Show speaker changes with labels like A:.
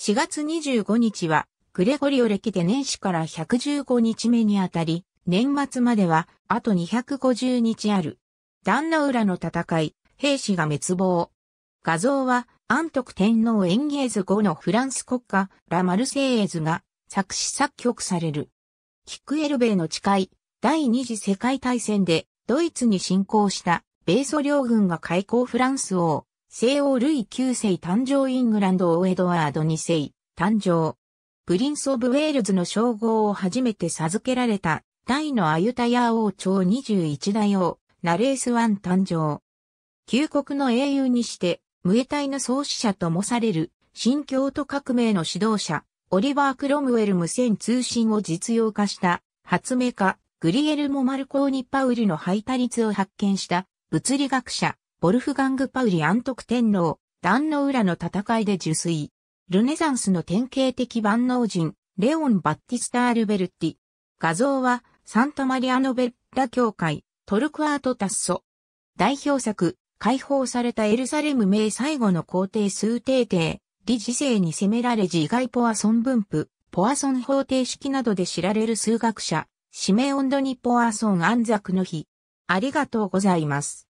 A: 4月25日は、グレゴリオ歴で年始から115日目にあたり、年末までは、あと250日ある。旦那浦の戦い、兵士が滅亡。画像は、安徳天皇演芸図後のフランス国家、ラ・マルセイエズが、作詞作曲される。キックエルベイの誓い、第二次世界大戦で、ドイツに侵攻した、米ソ両軍が開港フランス王、西欧ルイ9世誕生イングランド王エドワード2世誕生。プリンス・オブ・ウェールズの称号を初めて授けられた、大のアユタヤ王朝21代王、ナレースワン誕生。旧国の英雄にして、無エイの創始者ともされる、新教徒革命の指導者、オリバー・クロムウェル無線通信を実用化した発明家、グリエルモ・マルコーニ・パウルの排他率を発見した物理学者、ボルフガング・パウリ安徳天皇、壇の浦の戦いで受水。ルネザンスの典型的万能人、レオン・バッティスター・ルベルティ。画像は、サンタマリアノベッラ教会、トルクアート・タッソ。代表作、解放されたエルサレム名最後の皇帝数帝帝、理事制に攻められ自害ポアソン分布、ポアソン方程式などで知られる数学者、シメオンドニポアソン安作の日。ありがとうございま
B: す。